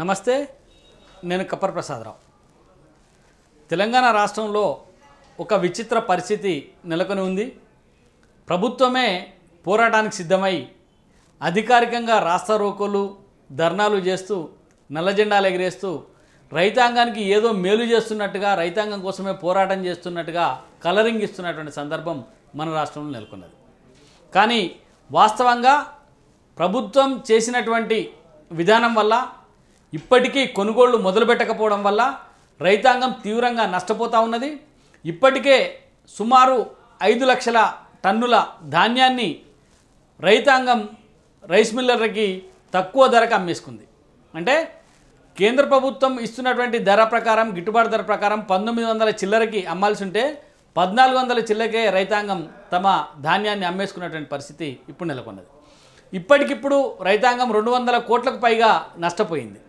నమస్తే నేను కప్పర్ ప్రసాదరావు తెలంగాణ రాష్ట్రంలో ఒక విచిత్ర పరిస్థితి నెలకొని ఉంది ప్రభుత్వమే పోరాటానికి సిద్ధమై అధికారికంగా రాస్త రోకోలు ధర్నాలు చేస్తూ నల్ల జెండాలు ఎగిరేస్తూ రైతాంగానికి ఏదో మేలు చేస్తున్నట్టుగా రైతాంగం కోసమే పోరాటం చేస్తున్నట్టుగా కలరింగ్ ఇస్తున్నటువంటి సందర్భం మన రాష్ట్రంలో నెలకొన్నది కానీ వాస్తవంగా ప్రభుత్వం చేసినటువంటి విధానం వల్ల ఇప్పటికీ కొనుగోళ్లు మొదలుపెట్టకపోవడం వల్ల రైతాంగం తీవ్రంగా నష్టపోతూ ఉన్నది ఇప్పటికే సుమారు ఐదు లక్షల టన్నుల ధాన్యాన్ని రైతాంగం రైస్ మిల్లర్లకి తక్కువ ధరకు అమ్మేసుకుంది అంటే కేంద్ర ప్రభుత్వం ఇస్తున్నటువంటి ధర ప్రకారం గిట్టుబాటు ధర ప్రకారం పంతొమ్మిది వందల చిల్లరకి అమ్మాల్సి ఉంటే పద్నాలుగు వందల చిల్లరకే రైతాంగం తమ ధాన్యాన్ని అమ్మేసుకున్నటువంటి పరిస్థితి ఇప్పుడు నెలకొన్నది ఇప్పటికిప్పుడు రైతాంగం రెండు వందల కోట్లకు పైగా నష్టపోయింది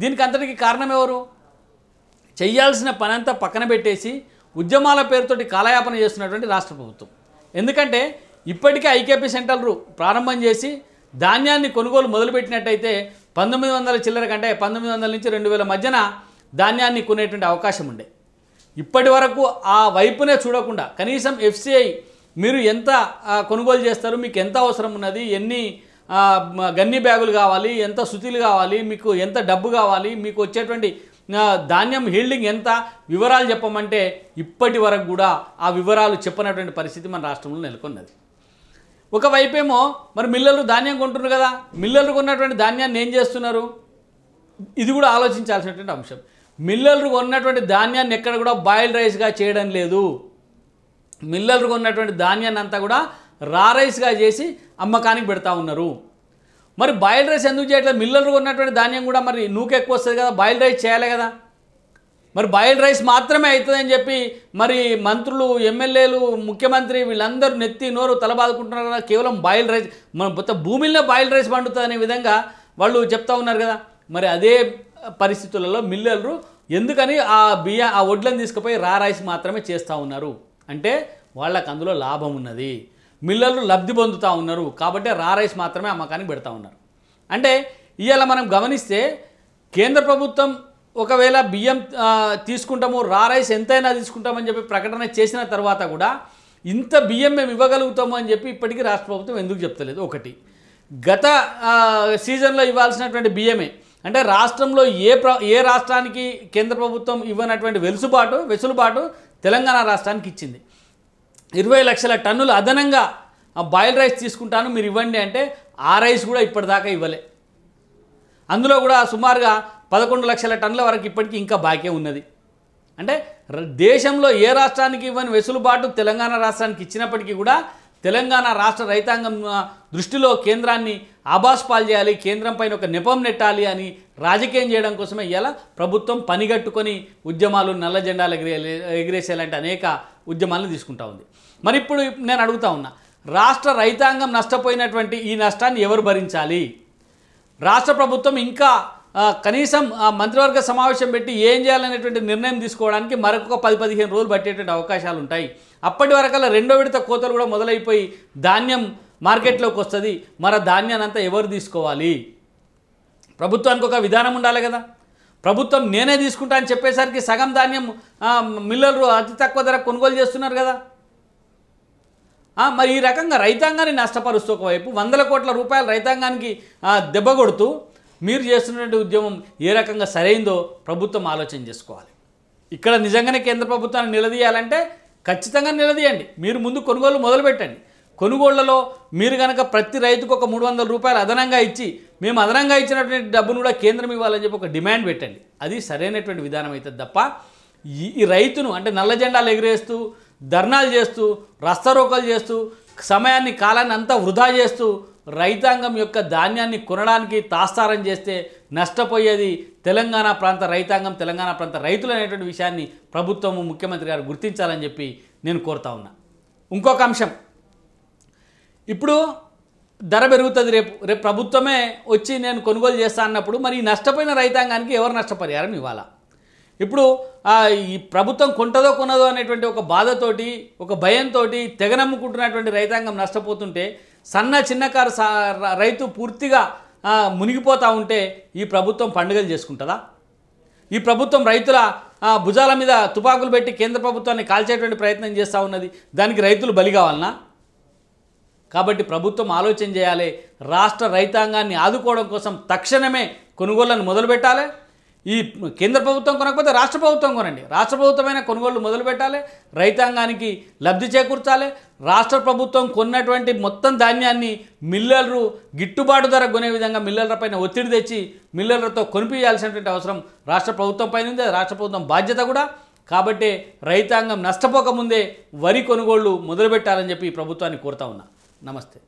దీనికి అంతటికి కారణం ఎవరు చేయాల్సిన పని అంతా పక్కన పెట్టేసి ఉద్యమాల పేరుతోటి కాలయాపన చేస్తున్నటువంటి రాష్ట్ర ప్రభుత్వం ఎందుకంటే ఇప్పటికే ఐకేపీ సెంటర్లు ప్రారంభం చేసి ధాన్యాన్ని కొనుగోలు మొదలుపెట్టినట్టయితే పంతొమ్మిది వందల చిల్లర కంటే పంతొమ్మిది వందల నుంచి రెండు వేల మధ్యన ధాన్యాన్ని కొనేటువంటి అవకాశం ఉండే ఇప్పటి వరకు ఆ వైపునే చూడకుండా కనీసం ఎఫ్సిఐ మీరు ఎంత కొనుగోలు చేస్తారు మీకు ఎంత అవసరం ఉన్నది ఎన్ని గన్ని బ్యాగులు కావాలి ఎంత శుతిలు కావాలి మీకు ఎంత డబ్బు కావాలి మీకు వచ్చేటువంటి ధాన్యం హీల్డింగ్ ఎంత వివరాలు చెప్పమంటే ఇప్పటి వరకు కూడా ఆ వివరాలు చెప్పనటువంటి పరిస్థితి మన రాష్ట్రంలో నెలకొన్నది ఒకవైపేమో మరి మిల్లలు ధాన్యం కొంటున్నారు కదా మిల్లలు కొన్నటువంటి ధాన్యాన్ని ఏం చేస్తున్నారు ఇది కూడా ఆలోచించాల్సినటువంటి అంశం మిల్లలు కొన్నటువంటి ధాన్యాన్ని ఎక్కడ కూడా బాయిల్ రైస్గా చేయడం లేదు మిల్లలు కొన్నటువంటి ధాన్యాన్ని అంతా కూడా రారైస్గా చేసి అమ్మకానికి పెడతా ఉన్నారు మరి బాయిల్ రైస్ ఎందుకు చేయట్లేదు మిల్లర్లు ఉన్నటువంటి ధాన్యం కూడా మరి నూక ఎక్కువ వస్తుంది కదా బాయిల్ రైస్ చేయాలి కదా మరి బాయిల్డ్ రైస్ మాత్రమే అవుతుందని చెప్పి మరి మంత్రులు ఎమ్మెల్యేలు ముఖ్యమంత్రి వీళ్ళందరూ నెత్తి నోరు తలబాదుకుంటున్నారు కదా కేవలం బాయిల్డ్ రైస్ మన మొత్తం భూమిలో బాయిల్డ్ రైస్ పండుతుంది అనే విధంగా వాళ్ళు చెప్తా ఉన్నారు కదా మరి అదే పరిస్థితులలో మిల్లర్లు ఎందుకని ఆ బియ్య ఆ వడ్లను తీసుకుపోయి రా రైస్ మాత్రమే చేస్తూ ఉన్నారు అంటే వాళ్ళకు అందులో లాభం ఉన్నది మిల్లర్లు లబ్ధి పొందుతూ ఉన్నారు కాబట్టి రా రైస్ మాత్రమే అమ్మకానికి పెడతా ఉన్నారు అంటే ఇవాళ మనం గమనిస్తే కేంద్ర ప్రభుత్వం ఒకవేళ బియ్యం తీసుకుంటాము రా రైస్ ఎంతైనా తీసుకుంటామని చెప్పి ప్రకటన చేసిన తర్వాత కూడా ఇంత బియ్యం మేము ఇవ్వగలుగుతాము అని చెప్పి ఇప్పటికీ రాష్ట్ర ప్రభుత్వం ఎందుకు చెప్తలేదు ఒకటి గత సీజన్లో ఇవ్వాల్సినటువంటి బియ్యమే అంటే రాష్ట్రంలో ఏ ప్ర ఏ రాష్ట్రానికి కేంద్ర ప్రభుత్వం ఇవ్వనటువంటి వెలుసుబాటు వెసులుబాటు తెలంగాణ రాష్ట్రానికి ఇచ్చింది ఇరవై లక్షల టన్నులు అదనంగా బాయిల్ రైస్ తీసుకుంటాను మీరు ఇవ్వండి అంటే ఆ రైస్ కూడా ఇప్పటిదాకా ఇవ్వలే అందులో కూడా సుమారుగా పదకొండు లక్షల టన్నుల వరకు ఇప్పటికీ ఇంకా బాకే ఉన్నది అంటే దేశంలో ఏ రాష్ట్రానికి ఇవ్వని వెసులుబాటు తెలంగాణ రాష్ట్రానికి ఇచ్చినప్పటికీ కూడా తెలంగాణ రాష్ట్ర రైతాంగం దృష్టిలో కేంద్రాన్ని ఆభాస్ పాలు చేయాలి కేంద్రం పైన ఒక నెపం నెట్టాలి అని రాజకీయం చేయడం కోసమే ఇలా ప్రభుత్వం పనిగట్టుకొని ఉద్యమాలు నల్ల జెండాలు ఎగిరే ఎగిరేసేలాంటి అనేక ఉద్యమాలను తీసుకుంటా ఉంది మరి ఇప్పుడు నేను అడుగుతా ఉన్నా రాష్ట్ర రైతాంగం నష్టపోయినటువంటి ఈ నష్టాన్ని ఎవరు భరించాలి రాష్ట్ర ప్రభుత్వం ఇంకా కనీసం మంత్రివర్గ సమావేశం పెట్టి ఏం చేయాలనేటువంటి నిర్ణయం తీసుకోవడానికి మరొక పది పదిహేను రోజులు పట్టేటువంటి అవకాశాలు ఉంటాయి అప్పటి వరకల్లా రెండో విడత కోతలు కూడా మొదలైపోయి ధాన్యం మార్కెట్లోకి వస్తుంది మన ధాన్యాన్ని అంతా ఎవరు తీసుకోవాలి ప్రభుత్వానికి ఒక విధానం ఉండాలి కదా ప్రభుత్వం నేనే తీసుకుంటా అని చెప్పేసరికి సగం ధాన్యం మిల్లర్లు అతి తక్కువ ధర కొనుగోలు చేస్తున్నారు కదా మరి ఈ రకంగా రైతాంగాన్ని నష్టపరుస్తూ ఒకవైపు వందల కోట్ల రూపాయలు రైతాంగానికి దెబ్బ కొడుతూ మీరు చేస్తున్నటువంటి ఉద్యమం ఏ రకంగా సరైందో ప్రభుత్వం ఆలోచన చేసుకోవాలి ఇక్కడ నిజంగానే కేంద్ర ప్రభుత్వాన్ని నిలదీయాలంటే ఖచ్చితంగా నిలదీయండి మీరు ముందు కొనుగోలు మొదలుపెట్టండి కొనుగోళ్లలో మీరు కనుక ప్రతి రైతుకు ఒక మూడు వందల రూపాయలు అదనంగా ఇచ్చి మేము అదనంగా ఇచ్చినటువంటి డబ్బును కూడా కేంద్రం ఇవ్వాలని చెప్పి ఒక డిమాండ్ పెట్టండి అది సరైనటువంటి విధానం అవుతుంది తప్ప ఈ రైతును అంటే నల్ల జెండాలు ఎగిరేస్తూ ధర్నాలు చేస్తూ రస్తరోకలు చేస్తూ సమయాన్ని కాలాన్ని అంతా వృధా చేస్తూ రైతాంగం యొక్క ధాన్యాన్ని కొనడానికి తాస్తారం చేస్తే నష్టపోయేది తెలంగాణ ప్రాంత రైతాంగం తెలంగాణ ప్రాంత రైతులు అనేటువంటి విషయాన్ని ప్రభుత్వము ముఖ్యమంత్రి గారు గుర్తించాలని చెప్పి నేను కోరుతా ఉన్నా ఇంకొక అంశం ఇప్పుడు ధర పెరుగుతుంది రేపు రేపు ప్రభుత్వమే వచ్చి నేను కొనుగోలు చేస్తా అన్నప్పుడు మరి ఈ నష్టపోయిన రైతాంగానికి ఎవరు నష్టపరిహారం ఇవ్వాలా ఇప్పుడు ఈ ప్రభుత్వం కొంటదో కొనదో అనేటువంటి ఒక బాధతోటి ఒక భయంతో తెగనమ్ముకుంటున్నటువంటి రైతాంగం నష్టపోతుంటే సన్న చిన్నకారు రైతు పూర్తిగా మునిగిపోతూ ఉంటే ఈ ప్రభుత్వం పండుగలు చేసుకుంటుందా ఈ ప్రభుత్వం రైతుల భుజాల మీద తుపాకులు పెట్టి కేంద్ర ప్రభుత్వాన్ని కాల్చేటువంటి ప్రయత్నం చేస్తూ ఉన్నది దానికి రైతులు బలి కావాలన్నా కాబట్టి ప్రభుత్వం ఆలోచన చేయాలి రాష్ట్ర రైతాంగాన్ని ఆదుకోవడం కోసం తక్షణమే కొనుగోళ్లను మొదలుపెట్టాలి ఈ కేంద్ర ప్రభుత్వం కొనకపోతే రాష్ట్ర ప్రభుత్వం కొనండి రాష్ట్ర ప్రభుత్వమైన కొనుగోళ్లు మొదలుపెట్టాలి రైతాంగానికి లబ్ధి చేకూర్చాలి రాష్ట్ర ప్రభుత్వం కొన్నటువంటి మొత్తం ధాన్యాన్ని మిల్లర్లు గిట్టుబాటు ధర కొనే విధంగా మిల్లర్లపైన ఒత్తిడి తెచ్చి మిల్లర్లతో కొనిపించాల్సినటువంటి అవసరం రాష్ట్ర ప్రభుత్వం పైన ఉంది రాష్ట్ర ప్రభుత్వం బాధ్యత కూడా కాబట్టి రైతాంగం నష్టపోకముందే వరి కొనుగోళ్లు మొదలుపెట్టాలని చెప్పి ప్రభుత్వాన్ని కోరుతా ఉన్నా नमस्ते